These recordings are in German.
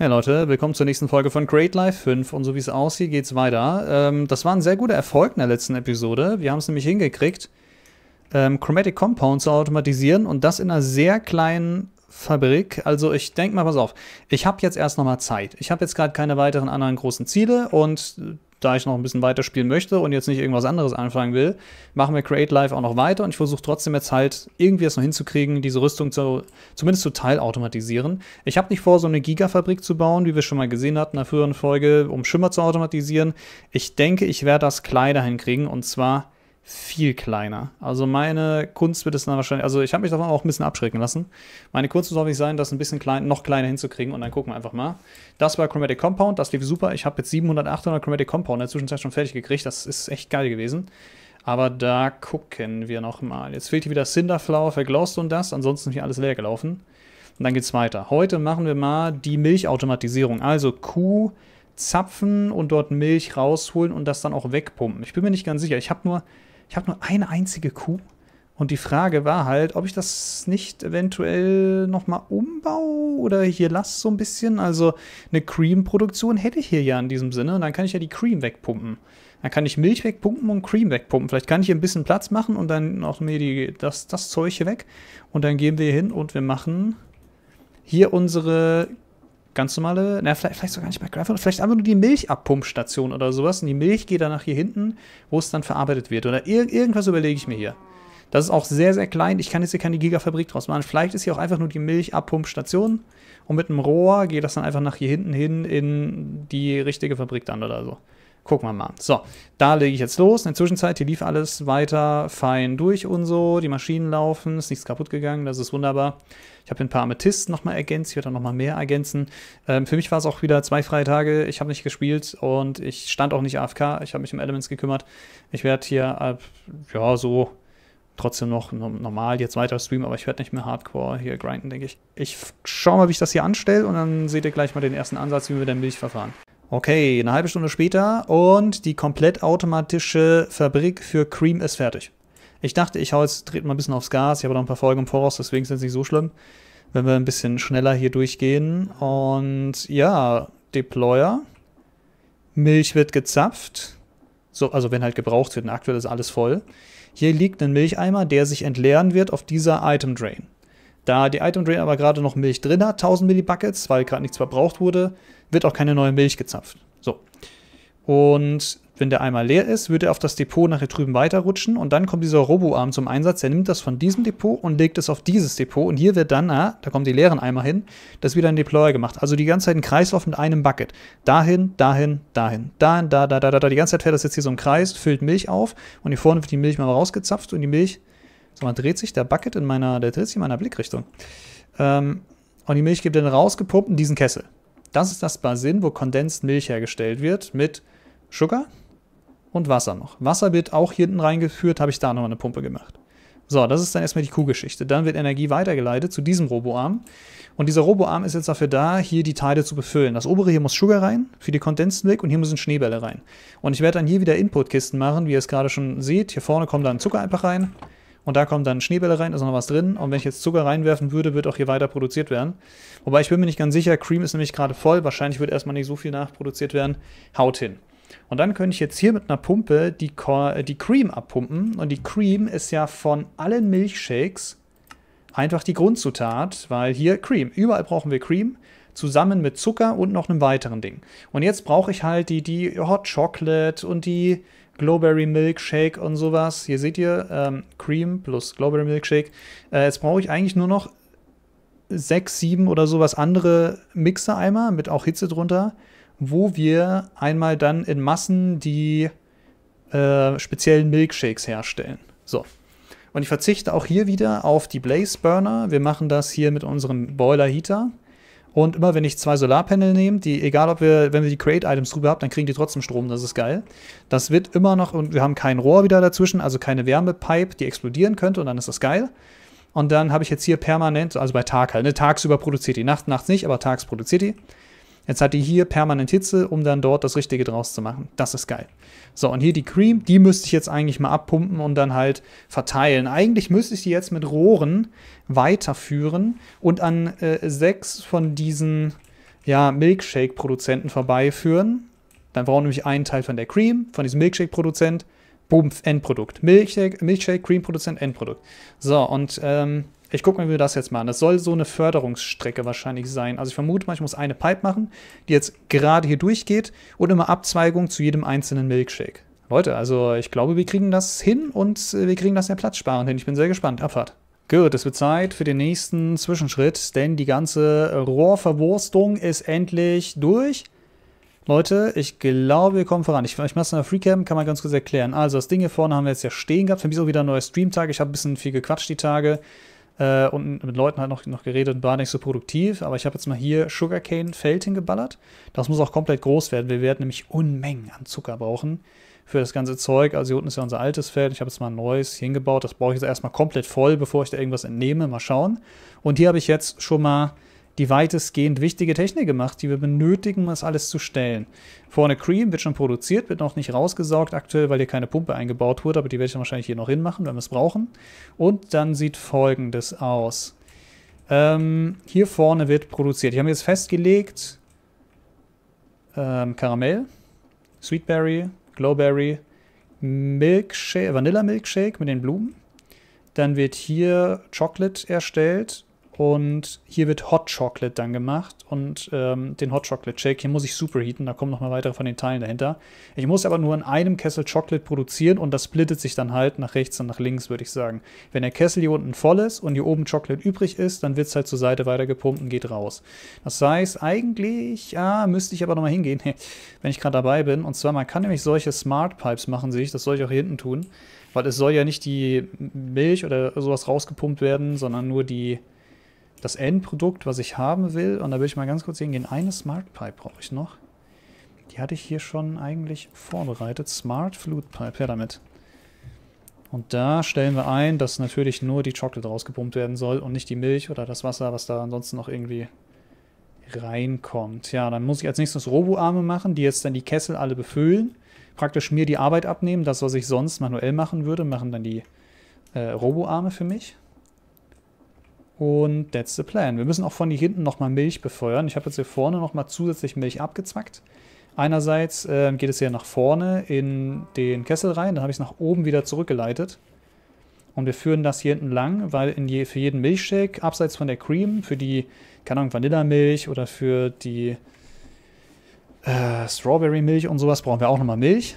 Hey Leute, willkommen zur nächsten Folge von Great Life 5 und so wie es aussieht, geht's weiter. Ähm, das war ein sehr guter Erfolg in der letzten Episode. Wir haben es nämlich hingekriegt, ähm, Chromatic Compound zu automatisieren und das in einer sehr kleinen Fabrik. Also ich denke mal, pass auf, ich habe jetzt erst nochmal Zeit. Ich habe jetzt gerade keine weiteren anderen großen Ziele und da ich noch ein bisschen weiter spielen möchte und jetzt nicht irgendwas anderes anfangen will, machen wir Create Life auch noch weiter und ich versuche trotzdem jetzt halt irgendwie es noch hinzukriegen, diese Rüstung zu, zumindest zu teilautomatisieren. Ich habe nicht vor, so eine Gigafabrik zu bauen, wie wir schon mal gesehen hatten in der früheren Folge, um Schimmer zu automatisieren. Ich denke, ich werde das Kleider hinkriegen und zwar viel kleiner. Also meine Kunst wird es dann wahrscheinlich, also ich habe mich davon auch ein bisschen abschrecken lassen. Meine Kunst muss hoffentlich sein, das ein bisschen klein, noch kleiner hinzukriegen und dann gucken wir einfach mal. Das war Chromatic Compound, das lief super. Ich habe jetzt 700, 800 Chromatic Compound in der Zwischenzeit schon fertig gekriegt. Das ist echt geil gewesen. Aber da gucken wir noch mal. Jetzt fehlt hier wieder Cinderflower verglost und das, ansonsten ist hier alles leer gelaufen. Und dann geht's weiter. Heute machen wir mal die Milchautomatisierung. Also Kuh zapfen und dort Milch rausholen und das dann auch wegpumpen. Ich bin mir nicht ganz sicher. Ich habe nur ich habe nur eine einzige Kuh. Und die Frage war halt, ob ich das nicht eventuell nochmal umbaue oder hier lasse so ein bisschen. Also eine Cream-Produktion hätte ich hier ja in diesem Sinne. Und dann kann ich ja die Cream wegpumpen. Dann kann ich Milch wegpumpen und Cream wegpumpen. Vielleicht kann ich hier ein bisschen Platz machen und dann auch mir die, das, das Zeug hier weg. Und dann gehen wir hier hin und wir machen hier unsere ganz normale, na, vielleicht, vielleicht sogar nicht bei Gravel, vielleicht einfach nur die Milchabpumpstation oder sowas. Und die Milch geht dann nach hier hinten, wo es dann verarbeitet wird. Oder ir irgendwas überlege ich mir hier. Das ist auch sehr, sehr klein. Ich kann jetzt hier keine Gigafabrik draus machen. Vielleicht ist hier auch einfach nur die Milchabpumpstation. Und mit einem Rohr geht das dann einfach nach hier hinten hin in die richtige Fabrik dann oder so. Gucken wir mal. So, da lege ich jetzt los. In der Zwischenzeit, hier lief alles weiter fein durch und so. Die Maschinen laufen, ist nichts kaputt gegangen, das ist wunderbar. Ich habe ein paar Amethysten nochmal ergänzt, ich werde auch nochmal mehr ergänzen. Ähm, für mich war es auch wieder zwei freie Tage. Ich habe nicht gespielt und ich stand auch nicht AFK. Ich habe mich um Elements gekümmert. Ich werde hier, ab, ja, so trotzdem noch normal jetzt weiter streamen, aber ich werde nicht mehr hardcore hier grinden, denke ich. Ich schaue mal, wie ich das hier anstelle und dann seht ihr gleich mal den ersten Ansatz, wie wir mit der verfahren. Okay, eine halbe Stunde später und die komplett automatische Fabrik für Cream ist fertig. Ich dachte, ich hau jetzt, trete mal ein bisschen aufs Gas. Ich habe noch ein paar Folgen im Voraus, deswegen ist es nicht so schlimm, wenn wir ein bisschen schneller hier durchgehen. Und ja, Deployer. Milch wird gezapft. So, also wenn halt gebraucht wird. Ne, aktuell ist alles voll. Hier liegt ein Milcheimer, der sich entleeren wird auf dieser Item Drain. Da die Item Drain aber gerade noch Milch drin hat, 1000 Millibuckets, weil gerade nichts verbraucht wurde, wird auch keine neue Milch gezapft. So. Und wenn der einmal leer ist, wird er auf das Depot nach hier drüben weiterrutschen und dann kommt dieser Roboarm zum Einsatz. Der nimmt das von diesem Depot und legt es auf dieses Depot und hier wird dann, ah, da kommen die leeren Eimer hin, das wieder ein Deployer gemacht. Also die ganze Zeit ein Kreislauf mit einem Bucket. Dahin, dahin, dahin, dahin, da, da, da, da, da. Die ganze Zeit fährt das jetzt hier so ein Kreis, füllt Milch auf und hier vorne wird die Milch mal rausgezapft und die Milch Sag mal, dreht sich der Bucket in meiner, der dreht sich in meiner Blickrichtung. Ähm, und die Milch gibt dann rausgepumpt in diesen Kessel. Das ist das Basin, wo Kondensmilch hergestellt wird mit Sugar und Wasser noch. Wasser wird auch hier hinten reingeführt, habe ich da nochmal eine Pumpe gemacht. So, das ist dann erstmal die Kuhgeschichte. Dann wird Energie weitergeleitet zu diesem Roboarm. Und dieser Roboarm ist jetzt dafür da, hier die Teile zu befüllen. Das obere hier muss Sugar rein für die Kondensmilch und hier müssen Schneebälle rein. Und ich werde dann hier wieder Inputkisten machen, wie ihr es gerade schon seht. Hier vorne kommt dann Zucker einfach rein und da kommen dann Schneebälle rein, ist noch was drin. Und wenn ich jetzt Zucker reinwerfen würde, wird auch hier weiter produziert werden. Wobei ich bin mir nicht ganz sicher, Cream ist nämlich gerade voll, wahrscheinlich wird erstmal nicht so viel nachproduziert werden. Haut hin. Und dann könnte ich jetzt hier mit einer Pumpe die, äh, die Cream abpumpen. Und die Cream ist ja von allen Milchshakes einfach die Grundzutat, weil hier Cream. Überall brauchen wir Cream zusammen mit Zucker und noch einem weiteren Ding. Und jetzt brauche ich halt die, die Hot Chocolate und die Glowberry Milkshake und sowas. Hier seht ihr ähm, Cream plus Glowberry Milkshake. Äh, jetzt brauche ich eigentlich nur noch sechs, sieben oder sowas andere Mixereimer mit auch Hitze drunter, wo wir einmal dann in Massen die äh, speziellen Milkshakes herstellen. So. Und ich verzichte auch hier wieder auf die Blaze Burner. Wir machen das hier mit unserem Boiler Heater. Und immer wenn ich zwei Solarpanel nehme, die, egal ob wir, wenn wir die Create-Items drüber haben, dann kriegen die trotzdem Strom, das ist geil. Das wird immer noch, und wir haben kein Rohr wieder dazwischen, also keine Wärmepipe, die explodieren könnte und dann ist das geil. Und dann habe ich jetzt hier permanent, also bei Tag halt, ne, tagsüber produziert die, Nacht, nachts nicht, aber tags produziert die. Jetzt hat die hier permanent Hitze, um dann dort das Richtige draus zu machen. Das ist geil. So, und hier die Cream, die müsste ich jetzt eigentlich mal abpumpen und dann halt verteilen. Eigentlich müsste ich die jetzt mit Rohren weiterführen und an äh, sechs von diesen ja, Milkshake-Produzenten vorbeiführen. Dann brauchen wir nämlich einen Teil von der Cream, von diesem Milkshake-Produzent, Bumpf, Endprodukt. Milkshake, Milkshake Cream-Produzent, Endprodukt. So, und ähm, ich gucke mir das jetzt mal an. Das soll so eine Förderungsstrecke wahrscheinlich sein. Also ich vermute mal, ich muss eine Pipe machen, die jetzt gerade hier durchgeht und immer Abzweigung zu jedem einzelnen Milkshake. Leute, also ich glaube, wir kriegen das hin und äh, wir kriegen das sehr platzsparend hin. Ich bin sehr gespannt. Abfahrt. Gut, es wird Zeit für den nächsten Zwischenschritt, denn die ganze Rohrverwurstung ist endlich durch. Leute, ich glaube, wir kommen voran. Ich, ich mache es in der Freecam, kann man ganz kurz erklären. Also das Ding hier vorne haben wir jetzt ja stehen gehabt. Für mich ist auch wieder ein neuer Streamtag. Ich habe ein bisschen viel gequatscht die Tage äh, und mit Leuten halt noch, noch geredet und war nicht so produktiv. Aber ich habe jetzt mal hier Sugarcane-Feld hingeballert. Das muss auch komplett groß werden. Wir werden nämlich Unmengen an Zucker brauchen für das ganze Zeug. Also hier unten ist ja unser altes Feld. Ich habe jetzt mal ein neues hingebaut. Das brauche ich jetzt erstmal komplett voll, bevor ich da irgendwas entnehme. Mal schauen. Und hier habe ich jetzt schon mal die weitestgehend wichtige Technik gemacht, die wir benötigen, um das alles zu stellen. Vorne Cream wird schon produziert, wird noch nicht rausgesaugt aktuell, weil hier keine Pumpe eingebaut wurde, aber die werde ich wahrscheinlich hier noch hinmachen, wenn wir es brauchen. Und dann sieht folgendes aus. Ähm, hier vorne wird produziert. Ich habe jetzt festgelegt, ähm, Karamell, Sweetberry, Glowberry, Milkshake, Vanilla Milkshake mit den Blumen. Dann wird hier Chocolate erstellt und hier wird Hot Chocolate dann gemacht und ähm, den Hot Chocolate Shake, hier muss ich superheaten, da kommen nochmal weitere von den Teilen dahinter. Ich muss aber nur in einem Kessel Chocolate produzieren und das splittet sich dann halt nach rechts und nach links, würde ich sagen. Wenn der Kessel hier unten voll ist und hier oben Chocolate übrig ist, dann wird es halt zur Seite weitergepumpt und geht raus. Das heißt, eigentlich, ah, müsste ich aber nochmal hingehen, wenn ich gerade dabei bin. Und zwar, man kann nämlich solche Smart Pipes machen, sehe ich, das soll ich auch hier hinten tun. Weil es soll ja nicht die Milch oder sowas rausgepumpt werden, sondern nur die das Endprodukt, was ich haben will. Und da will ich mal ganz kurz hingehen. Eine Smart Pipe brauche ich noch. Die hatte ich hier schon eigentlich vorbereitet. Smart Flute Pipe, her damit. Und da stellen wir ein, dass natürlich nur die Chocolate rausgepumpt werden soll und nicht die Milch oder das Wasser, was da ansonsten noch irgendwie reinkommt. Ja, dann muss ich als nächstes Roboarme machen, die jetzt dann die Kessel alle befüllen. Praktisch mir die Arbeit abnehmen, das, was ich sonst manuell machen würde, machen dann die äh, Roboarme für mich. Und that's the plan. Wir müssen auch von hier hinten nochmal Milch befeuern. Ich habe jetzt hier vorne nochmal zusätzlich Milch abgezwackt. Einerseits äh, geht es hier nach vorne in den Kessel rein, dann habe ich es nach oben wieder zurückgeleitet. Und wir führen das hier hinten lang, weil je, für jeden Milchshake, abseits von der Cream, für die, keine Ahnung, Vanillamilch oder für die äh, Strawberry-Milch und sowas, brauchen wir auch nochmal Milch.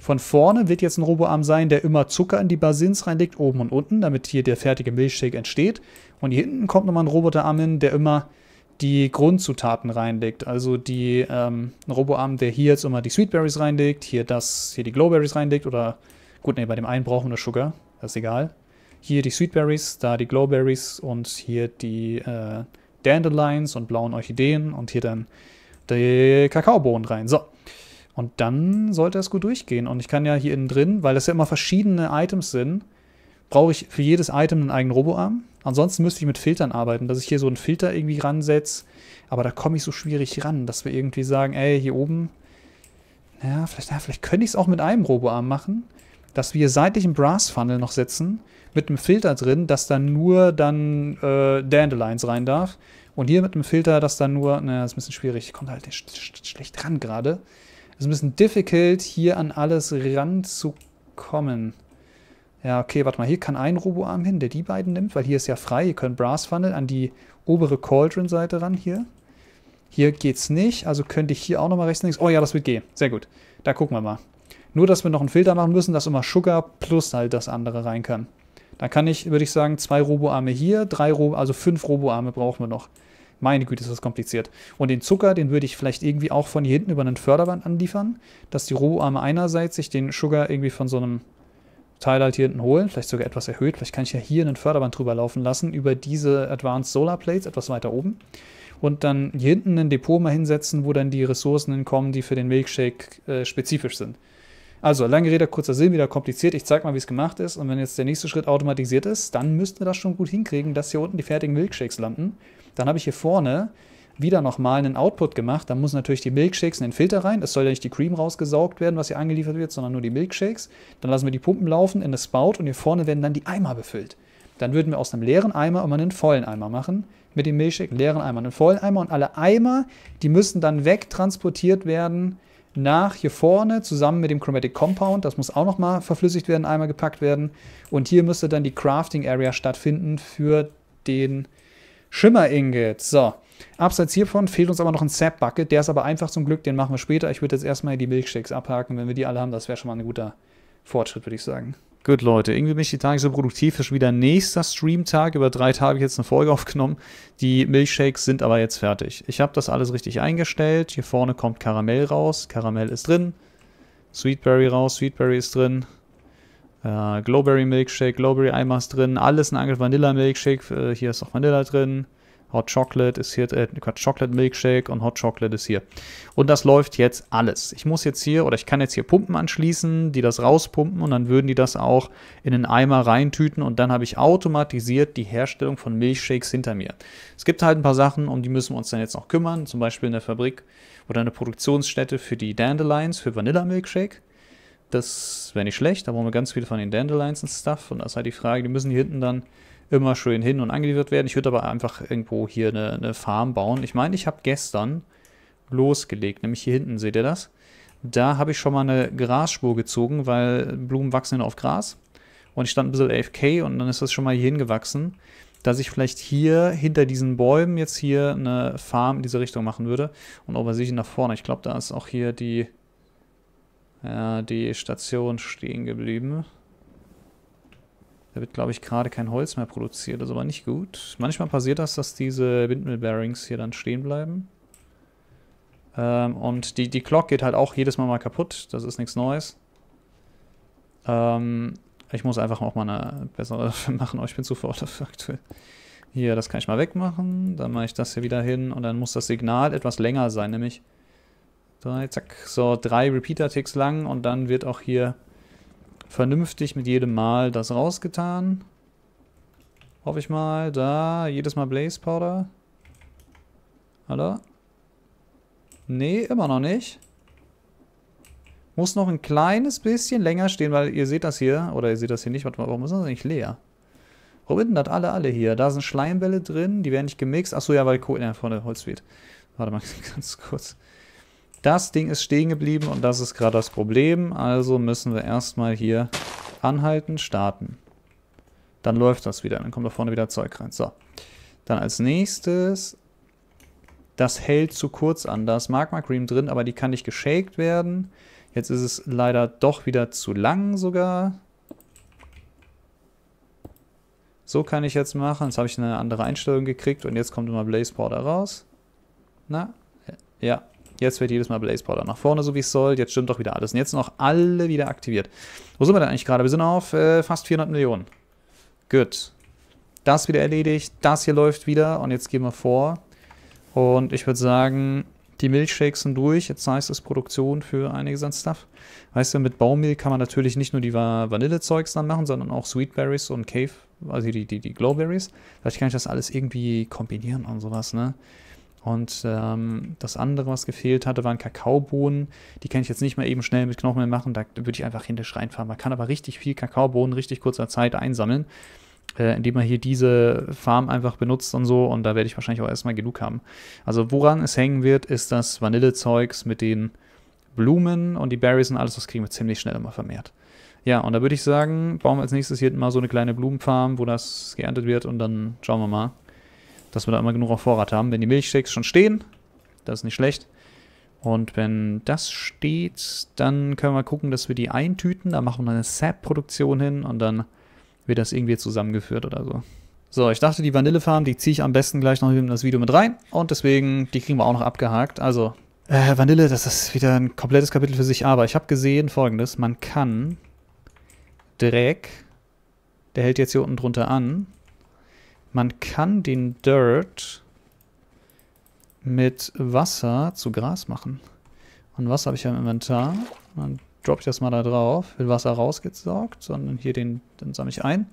Von vorne wird jetzt ein Roboarm sein, der immer Zucker in die Basins reinlegt, oben und unten, damit hier der fertige Milchshake entsteht. Und hier hinten kommt nochmal ein Roboterarm hin, der immer die Grundzutaten reinlegt. Also die, ähm, ein Roboarm, der hier jetzt immer die Sweetberries reinlegt, hier das, hier die Glowberries reinlegt oder, gut, nee, bei dem einen brauchen wir Sugar, das ist egal. Hier die Sweetberries, da die Glowberries und hier die äh, Dandelions und blauen Orchideen und hier dann die Kakaobohnen rein. So, und dann sollte das gut durchgehen. Und ich kann ja hier innen drin, weil das ja immer verschiedene Items sind, brauche ich für jedes Item einen eigenen Roboarm. Ansonsten müsste ich mit Filtern arbeiten, dass ich hier so einen Filter irgendwie ransetze. Aber da komme ich so schwierig ran, dass wir irgendwie sagen, ey, hier oben, ja, vielleicht, ja, vielleicht könnte ich es auch mit einem Roboarm machen, dass wir seitlich einen Brass-Funnel noch setzen, mit einem Filter drin, dass dann nur dann äh, Dandelions rein darf. Und hier mit einem Filter, dass dann nur, naja, ist ein bisschen schwierig, kommt halt sch sch schlecht ran gerade ist ein bisschen difficult, hier an alles ranzukommen. Ja, okay, warte mal. Hier kann ein Roboarm hin, der die beiden nimmt, weil hier ist ja frei. Ihr könnt Brass Funnel an die obere Cauldron-Seite ran hier. Hier geht's nicht, also könnte ich hier auch nochmal rechts, links. Oh ja, das wird gehen. Sehr gut. Da gucken wir mal. Nur, dass wir noch einen Filter machen müssen, dass immer Sugar plus halt das andere rein kann. Da kann ich, würde ich sagen, zwei Roboarme hier, drei Robo, also fünf Roboarme brauchen wir noch. Meine Güte, ist das kompliziert. Und den Zucker, den würde ich vielleicht irgendwie auch von hier hinten über einen Förderband anliefern, dass die Roharme einerseits sich den Sugar irgendwie von so einem Teil halt hier hinten holen, vielleicht sogar etwas erhöht. Vielleicht kann ich ja hier einen Förderband drüber laufen lassen, über diese Advanced Solar Plates, etwas weiter oben. Und dann hier hinten ein Depot mal hinsetzen, wo dann die Ressourcen hinkommen, die für den Milkshake äh, spezifisch sind. Also, lange Rede, kurzer Sinn, wieder kompliziert. Ich zeige mal, wie es gemacht ist. Und wenn jetzt der nächste Schritt automatisiert ist, dann müssten wir das schon gut hinkriegen, dass hier unten die fertigen Milkshakes landen. Dann habe ich hier vorne wieder nochmal einen Output gemacht. Da muss natürlich die Milkshakes in den Filter rein. Es soll ja nicht die Cream rausgesaugt werden, was hier angeliefert wird, sondern nur die Milkshakes. Dann lassen wir die Pumpen laufen in das Spout und hier vorne werden dann die Eimer befüllt. Dann würden wir aus einem leeren Eimer immer einen vollen Eimer machen. Mit dem Milkshake leeren Eimer, einen vollen Eimer und alle Eimer, die müssen dann wegtransportiert werden nach hier vorne zusammen mit dem Chromatic Compound. Das muss auch nochmal verflüssigt werden, einmal gepackt werden. Und hier müsste dann die Crafting Area stattfinden für den Schimmer-Ingot. So, abseits hiervon fehlt uns aber noch ein Sap-Bucket. Der ist aber einfach zum Glück, den machen wir später. Ich würde jetzt erstmal die Milchshakes abhaken. Wenn wir die alle haben, das wäre schon mal ein guter Fortschritt, würde ich sagen. Gut, Leute, irgendwie bin ich die Tage so produktiv. Ist schon wieder nächster Streamtag. Über drei Tage habe ich jetzt eine Folge aufgenommen. Die Milchshakes sind aber jetzt fertig. Ich habe das alles richtig eingestellt. Hier vorne kommt Karamell raus. Karamell ist drin. Sweetberry raus. Sweetberry ist drin. Äh, Glowberry Milkshake. Glowberry Eimer ist drin. Alles in Angel Vanilla Milkshake. Äh, hier ist auch Vanilla drin. Hot Chocolate ist hier, äh, Quatsch, Chocolate Milkshake und Hot Chocolate ist hier. Und das läuft jetzt alles. Ich muss jetzt hier, oder ich kann jetzt hier Pumpen anschließen, die das rauspumpen und dann würden die das auch in den Eimer reintüten und dann habe ich automatisiert die Herstellung von Milkshakes hinter mir. Es gibt halt ein paar Sachen, um die müssen wir uns dann jetzt noch kümmern, zum Beispiel in der Fabrik oder eine Produktionsstätte für die Dandelions, für Vanilla Milkshake. Das wäre nicht schlecht, da brauchen wir ganz viele von den Dandelions und Stuff. Und das ist halt die Frage, die müssen hier hinten dann immer schön hin und angeliefert werden. Ich würde aber einfach irgendwo hier eine, eine Farm bauen. Ich meine, ich habe gestern losgelegt, nämlich hier hinten, seht ihr das? Da habe ich schon mal eine Grasspur gezogen, weil Blumen wachsen ja auf Gras. Und ich stand ein bisschen AFK und dann ist das schon mal hier hingewachsen dass ich vielleicht hier hinter diesen Bäumen jetzt hier eine Farm in diese Richtung machen würde und sich nach vorne. Ich glaube, da ist auch hier die ja, die Station stehen geblieben. Da wird, glaube ich, gerade kein Holz mehr produziert. Das ist aber nicht gut. Manchmal passiert das, dass diese Windmill-Bearings hier dann stehen bleiben. Ähm, und die, die Clock geht halt auch jedes Mal mal kaputt. Das ist nichts Neues. Ähm, ich muss einfach auch mal eine bessere dafür machen. Oh, ich bin zu verordnet aktuell. Hier, das kann ich mal wegmachen. Dann mache ich das hier wieder hin. Und dann muss das Signal etwas länger sein, nämlich Drei, zack. So, drei Repeater-Ticks lang und dann wird auch hier vernünftig mit jedem Mal das rausgetan. Hoffe ich mal. Da, jedes Mal Blaze Powder. Hallo? Nee, immer noch nicht. Muss noch ein kleines bisschen länger stehen, weil ihr seht das hier, oder ihr seht das hier nicht, warte mal, warum ist das eigentlich leer? Warum das alle, alle hier? Da sind Schleimbälle drin, die werden nicht gemixt. Achso, ja, weil Kohle ja, vorne Holz wird. Warte mal ganz kurz. Das Ding ist stehen geblieben und das ist gerade das Problem. Also müssen wir erstmal hier anhalten, starten. Dann läuft das wieder. Dann kommt da vorne wieder Zeug rein. So. Dann als nächstes. Das hält zu kurz an. Da ist Magma Cream drin, aber die kann nicht geshaked werden. Jetzt ist es leider doch wieder zu lang sogar. So kann ich jetzt machen. Jetzt habe ich eine andere Einstellung gekriegt und jetzt kommt immer Blaze Powder raus. Na, ja, Jetzt fährt jedes Mal Blaze Powder nach vorne, so wie es soll. Jetzt stimmt doch wieder alles. Und jetzt noch alle wieder aktiviert. Wo sind wir denn eigentlich gerade? Wir sind auf äh, fast 400 Millionen. Gut. Das wieder erledigt. Das hier läuft wieder. Und jetzt gehen wir vor. Und ich würde sagen, die Milchshakes sind durch. Jetzt heißt es Produktion für einiges an Stuff. Weißt du, mit Baumilch kann man natürlich nicht nur die Vanillezeugs dann machen, sondern auch Sweetberries und Cave, also die, die, die Glowberries. Vielleicht kann ich das alles irgendwie kombinieren und sowas, ne? Und ähm, das andere, was gefehlt hatte, waren Kakaobohnen. Die kann ich jetzt nicht mal eben schnell mit Knochen machen. Da würde ich einfach händisch reinfahren. Man kann aber richtig viel Kakaobohnen richtig kurzer Zeit einsammeln, äh, indem man hier diese Farm einfach benutzt und so. Und da werde ich wahrscheinlich auch erstmal genug haben. Also woran es hängen wird, ist das Vanillezeugs mit den Blumen und die Berries und alles. Das kriegen wir ziemlich schnell immer vermehrt. Ja, und da würde ich sagen, bauen wir als nächstes hier mal so eine kleine Blumenfarm, wo das geerntet wird. Und dann schauen wir mal, dass wir da immer genug auf Vorrat haben. Wenn die Milchshakes schon stehen, das ist nicht schlecht. Und wenn das steht, dann können wir gucken, dass wir die eintüten. Da machen wir eine Sap-Produktion hin und dann wird das irgendwie zusammengeführt oder so. So, ich dachte, die Vanillefarm, die ziehe ich am besten gleich noch in das Video mit rein. Und deswegen, die kriegen wir auch noch abgehakt. Also, äh, Vanille, das ist wieder ein komplettes Kapitel für sich. Aber ich habe gesehen folgendes. Man kann Dreck, der hält jetzt hier unten drunter an, man kann den Dirt mit Wasser zu Gras machen. Und Wasser habe ich ja im Inventar. Dann droppe ich das mal da drauf. Will Wasser rausgesaugt, sondern hier den, den sammle ich ein.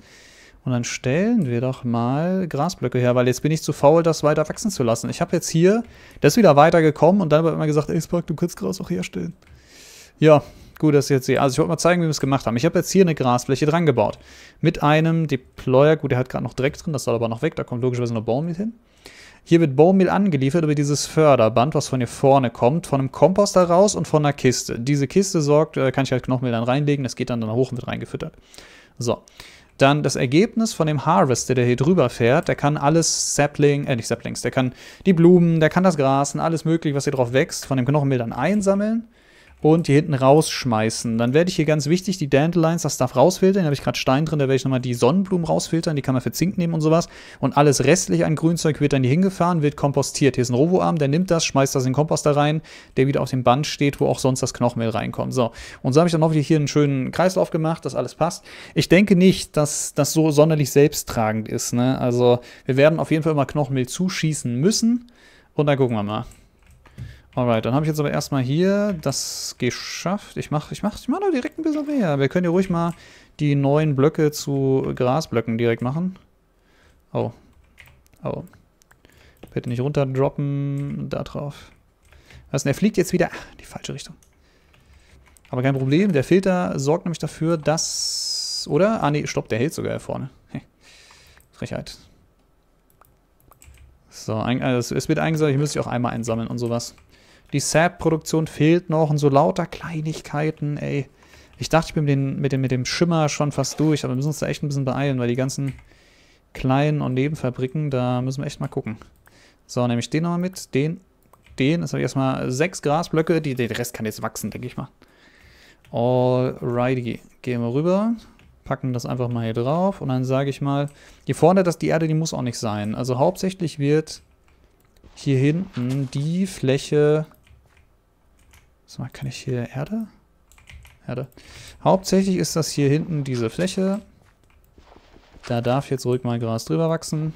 Und dann stellen wir doch mal Grasblöcke her, weil jetzt bin ich zu faul, das weiter wachsen zu lassen. Ich habe jetzt hier das wieder weitergekommen und dann wird immer gesagt, ey Spark, du kannst Gras auch herstellen. Ja, gut, dass ich jetzt hier. Also ich wollte mal zeigen, wie wir es gemacht haben. Ich habe jetzt hier eine Grasfläche dran gebaut. Mit einem Deployer, gut, der hat gerade noch Dreck drin, das soll aber noch weg, da kommt logischerweise noch Bone Meal hin. Hier wird Bone Meal angeliefert über dieses Förderband, was von hier vorne kommt, von einem Komposter raus und von einer Kiste. Diese Kiste sorgt, äh, kann ich halt Knochenmehl dann reinlegen, das geht dann, dann hoch und wird reingefüttert. So. Dann das Ergebnis von dem Harvester, der hier drüber fährt, der kann alles Sapling, äh nicht Saplings, der kann die Blumen, der kann das Gras und alles mögliche, was hier drauf wächst, von dem Knochenmehl dann einsammeln und hier hinten rausschmeißen. Dann werde ich hier ganz wichtig die Dandelions, das darf rausfiltern. Hier habe ich gerade Stein drin, da werde ich nochmal die Sonnenblumen rausfiltern. Die kann man für Zink nehmen und sowas. Und alles restliche an Grünzeug wird dann hier hingefahren, wird kompostiert. Hier ist ein Roboarm, der nimmt das, schmeißt das in den Komposter rein, der wieder auf dem Band steht, wo auch sonst das Knochenmehl reinkommt. So, und so habe ich dann hoffentlich hier einen schönen Kreislauf gemacht, dass alles passt. Ich denke nicht, dass das so sonderlich selbsttragend ist. Ne? Also wir werden auf jeden Fall immer Knochenmehl zuschießen müssen. Und dann gucken wir mal. Alright, dann habe ich jetzt aber erstmal hier das geschafft. Ich mache ich mach, ich mach da direkt ein bisschen mehr. Wir können ja ruhig mal die neuen Blöcke zu Grasblöcken direkt machen. Oh. Oh. Bitte nicht runterdroppen. Da drauf. Was denn? Er fliegt jetzt wieder. Ach, die falsche Richtung. Aber kein Problem. Der Filter sorgt nämlich dafür, dass... Oder? Ah, nee, stopp. Der hält sogar hier vorne. Frechheit. So, also es wird eingesammelt. Ich müsste ich auch einmal einsammeln und sowas. Die Sap-Produktion fehlt noch und so lauter Kleinigkeiten, ey. Ich dachte, ich bin mit, den, mit, dem, mit dem Schimmer schon fast durch, aber wir müssen uns da echt ein bisschen beeilen, weil die ganzen kleinen und Nebenfabriken, da müssen wir echt mal gucken. So, nehme ich den nochmal mit, den, den. Jetzt habe ich erstmal sechs Grasblöcke, die, der Rest kann jetzt wachsen, denke ich mal. Alrighty, gehen wir rüber, packen das einfach mal hier drauf und dann sage ich mal, hier vorne, das ist die Erde, die muss auch nicht sein. Also hauptsächlich wird hier hinten die Fläche so, kann ich hier Erde? Erde. Hauptsächlich ist das hier hinten diese Fläche. Da darf jetzt ruhig mal Gras drüber wachsen.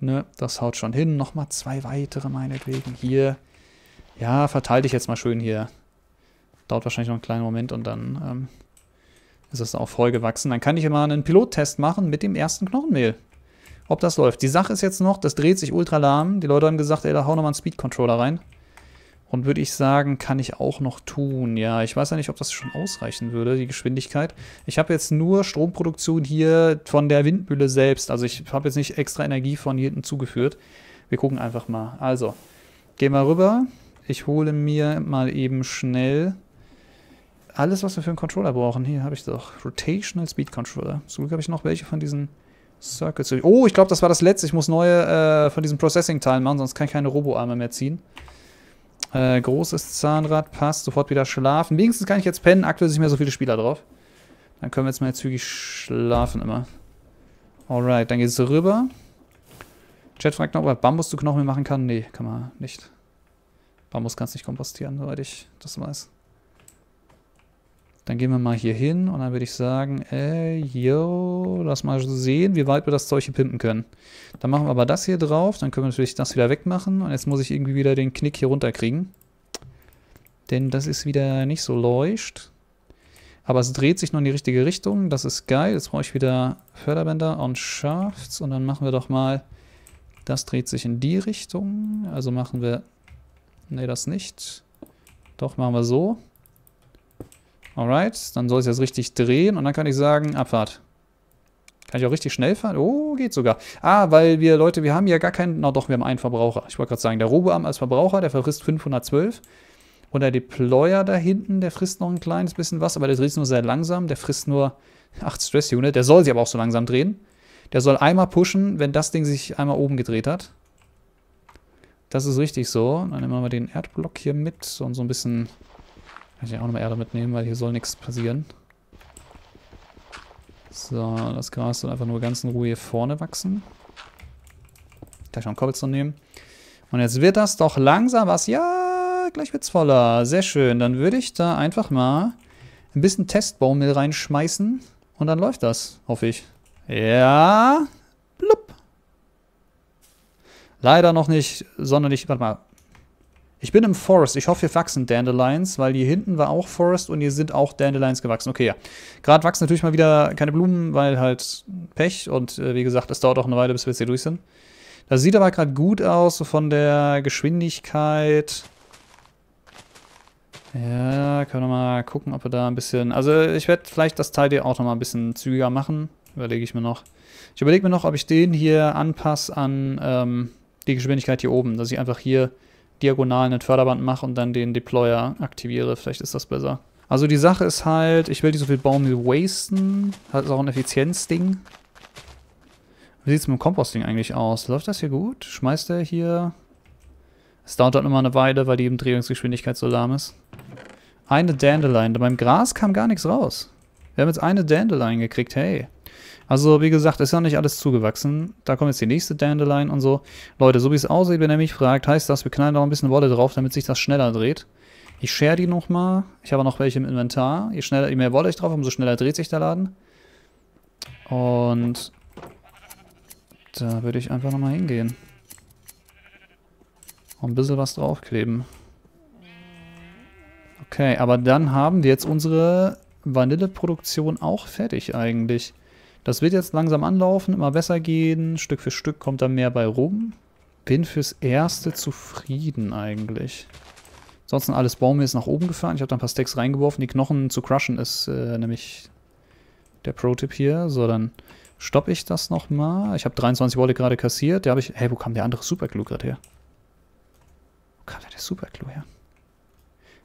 Ne, das haut schon hin. Nochmal zwei weitere meinetwegen hier. Ja, verteile dich jetzt mal schön hier. Dauert wahrscheinlich noch einen kleinen Moment und dann ähm, ist es auch voll gewachsen. Dann kann ich immer einen Pilottest machen mit dem ersten Knochenmehl. Ob das läuft. Die Sache ist jetzt noch, das dreht sich ultra lahm. Die Leute haben gesagt, ey, da hau nochmal einen Speed-Controller rein. Und würde ich sagen, kann ich auch noch tun. Ja, ich weiß ja nicht, ob das schon ausreichen würde, die Geschwindigkeit. Ich habe jetzt nur Stromproduktion hier von der Windmühle selbst. Also ich habe jetzt nicht extra Energie von hier hinten zugeführt. Wir gucken einfach mal. Also, gehen wir rüber. Ich hole mir mal eben schnell alles, was wir für einen Controller brauchen. Hier habe ich doch Rotational Speed Controller. Zum Glück habe ich noch welche von diesen Circuits. Oh, ich glaube, das war das letzte. Ich muss neue äh, von diesen Processing-Teilen machen, sonst kann ich keine Robo-Arme mehr ziehen. Äh, großes Zahnrad passt. Sofort wieder schlafen. Wenigstens kann ich jetzt pennen. Aktuell sind nicht mehr so viele Spieler drauf. Dann können wir jetzt mal zügig schlafen immer. Alright, dann geht es rüber. Chat fragt noch, ob er Bambus zu Knochen machen kann. Nee, kann man nicht. Bambus kann es nicht kompostieren, soweit ich das weiß. Dann gehen wir mal hier hin und dann würde ich sagen, ey, yo, lass mal sehen, wie weit wir das Zeug hier pimpen können. Dann machen wir aber das hier drauf, dann können wir natürlich das wieder wegmachen und jetzt muss ich irgendwie wieder den Knick hier runterkriegen. Denn das ist wieder nicht so leucht. Aber es dreht sich nur in die richtige Richtung, das ist geil. Jetzt brauche ich wieder Förderbänder und Shafts und dann machen wir doch mal, das dreht sich in die Richtung. Also machen wir, nee, das nicht. Doch, machen wir so. Alright, dann soll es jetzt richtig drehen und dann kann ich sagen, Abfahrt. Kann ich auch richtig schnell fahren? Oh, geht sogar. Ah, weil wir, Leute, wir haben ja gar keinen, na doch, wir haben einen Verbraucher. Ich wollte gerade sagen, der Roboarm als Verbraucher, der verfrisst 512. Und der Deployer da hinten, der frisst noch ein kleines bisschen was, aber der dreht nur sehr langsam. Der frisst nur 8 Stress Unit. Der soll sich aber auch so langsam drehen. Der soll einmal pushen, wenn das Ding sich einmal oben gedreht hat. Das ist richtig so. Dann nehmen wir mal den Erdblock hier mit und so ein bisschen kann ich auch nochmal Erde mitnehmen, weil hier soll nichts passieren. So, das Gras soll einfach nur ganz in Ruhe hier vorne wachsen. Gleich noch einen Cobblestone nehmen. Und jetzt wird das doch langsam was. Ja, gleich wird's voller. Sehr schön. Dann würde ich da einfach mal ein bisschen Testbaummehl reinschmeißen. Und dann läuft das, hoffe ich. Ja. Blub. Leider noch nicht sonderlich. Warte mal. Ich bin im Forest. Ich hoffe, hier wachsen Dandelions, weil hier hinten war auch Forest und hier sind auch Dandelions gewachsen. Okay, ja. Gerade wachsen natürlich mal wieder keine Blumen, weil halt Pech. Und äh, wie gesagt, es dauert auch eine Weile, bis wir jetzt hier durch sind. Das sieht aber gerade gut aus, so von der Geschwindigkeit. Ja, können wir mal gucken, ob wir da ein bisschen... Also ich werde vielleicht das Teil hier auch nochmal ein bisschen zügiger machen. Überlege ich mir noch. Ich überlege mir noch, ob ich den hier anpasse an ähm, die Geschwindigkeit hier oben. Dass ich einfach hier diagonal einen Förderband mache und dann den Deployer aktiviere. Vielleicht ist das besser. Also die Sache ist halt, ich will nicht so viel Baummehl wasten. ist auch ein Effizienzding. Wie sieht es mit dem Composting eigentlich aus? Läuft das hier gut? Schmeißt er hier... Es dauert halt nochmal eine Weile, weil die Umdrehungsgeschwindigkeit so lahm ist. Eine Dandelion. Beim Gras kam gar nichts raus. Wir haben jetzt eine Dandelion gekriegt, hey. Also wie gesagt, ist ja nicht alles zugewachsen. Da kommt jetzt die nächste Dandelion und so. Leute, so wie es aussieht, wenn ihr mich fragt, heißt das, wir knallen da ein bisschen Wolle drauf, damit sich das schneller dreht. Ich share die nochmal. Ich habe noch welche im Inventar. Je, schneller, je mehr Wolle ich drauf, umso schneller dreht sich der Laden. Und da würde ich einfach nochmal hingehen. Und ein bisschen was draufkleben. Okay, aber dann haben wir jetzt unsere Vanilleproduktion auch fertig eigentlich. Das wird jetzt langsam anlaufen, immer besser gehen. Stück für Stück kommt da mehr bei rum. Bin fürs Erste zufrieden eigentlich. Ansonsten alles Baum ist nach oben gefahren. Ich habe da ein paar Stacks reingeworfen. Die Knochen zu crushen ist äh, nämlich der Pro-Tipp hier. So, dann stoppe ich das nochmal. Ich habe 23 Wolle gerade kassiert. Da habe ich... Hey, wo kam der andere Superglue gerade her? Wo kam der Superglue her?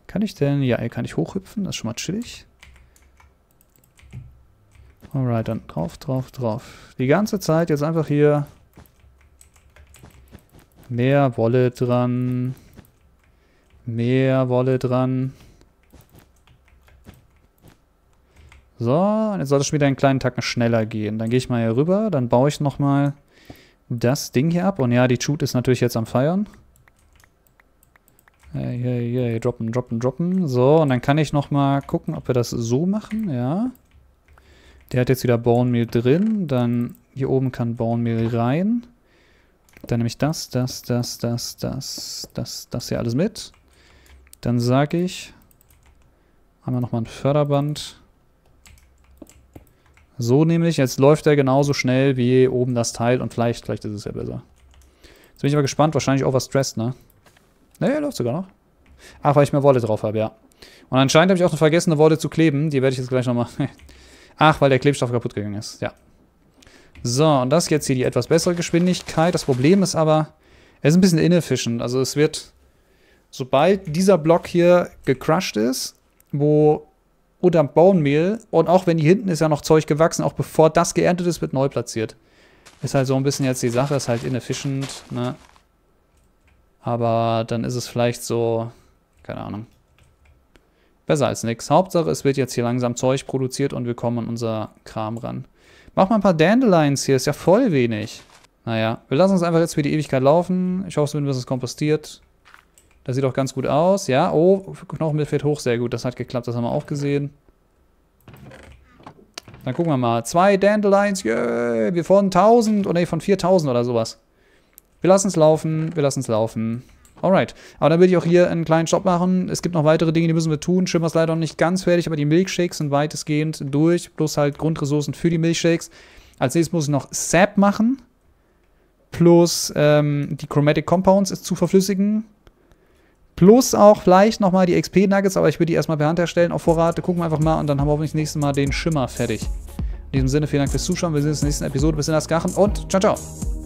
Kann ich denn... Ja, ey, kann ich hochhüpfen? Das ist schon mal chillig. Alright, dann drauf, drauf, drauf. Die ganze Zeit jetzt einfach hier mehr Wolle dran. Mehr Wolle dran. So, jetzt sollte es schon wieder einen kleinen Tacken schneller gehen. Dann gehe ich mal hier rüber, dann baue ich nochmal das Ding hier ab. Und ja, die Shoot ist natürlich jetzt am Feiern. Hey, hey, hey, droppen, droppen, droppen. So, und dann kann ich nochmal gucken, ob wir das so machen, Ja. Der hat jetzt wieder Bornmehl drin. Dann hier oben kann Bornmehl rein. Dann nehme ich das, das, das, das, das, das, das hier alles mit. Dann sage ich, einmal nochmal ein Förderband. So nämlich, jetzt läuft er genauso schnell wie oben das Teil und vielleicht, vielleicht ist es ja besser. Jetzt bin ich aber gespannt, wahrscheinlich overstressed, ne? Naja, ne, läuft sogar noch. Ach, weil ich mehr Wolle drauf habe, ja. Und anscheinend habe ich auch noch vergessen, eine Wolle zu kleben. Die werde ich jetzt gleich nochmal Ach, weil der Klebstoff kaputt gegangen ist. Ja. So, und das jetzt hier die etwas bessere Geschwindigkeit. Das Problem ist aber, er ist ein bisschen inefficient. Also es wird, sobald dieser Block hier gecrushed ist, wo unter Bauenmehl und auch wenn hier hinten ist ja noch Zeug gewachsen, auch bevor das geerntet ist, wird neu platziert. Ist halt so ein bisschen jetzt die Sache, ist halt inefficient, ne? Aber dann ist es vielleicht so, keine Ahnung. Besser als nichts. Hauptsache, es wird jetzt hier langsam Zeug produziert und wir kommen an unser Kram ran. Mach mal ein paar Dandelions hier, ist ja voll wenig. Naja, wir lassen uns einfach jetzt für die Ewigkeit laufen. Ich hoffe es zumindest, es kompostiert. Das sieht auch ganz gut aus. Ja, oh, Knochenbild fährt hoch, sehr gut. Das hat geklappt, das haben wir auch gesehen. Dann gucken wir mal. Zwei Dandelions, yay! Wir von 1000, oder nee, von 4000 oder sowas. Wir lassen es laufen, wir lassen es laufen. Alright. Aber dann würde ich auch hier einen kleinen Stopp machen. Es gibt noch weitere Dinge, die müssen wir tun. Schimmer ist leider noch nicht ganz fertig, aber die Milkshakes sind weitestgehend durch. Plus halt Grundressourcen für die Milkshakes. Als nächstes muss ich noch Sap machen. Plus ähm, die Chromatic Compounds ist zu verflüssigen. Plus auch vielleicht nochmal die XP-Nuggets, aber ich würde die erstmal per Hand herstellen auf Vorrat. gucken wir einfach mal und dann haben wir hoffentlich das nächste Mal den Schimmer fertig. In diesem Sinne, vielen Dank fürs Zuschauen. Wir sehen uns in der nächsten Episode. Bis in das Gachen und ciao, ciao.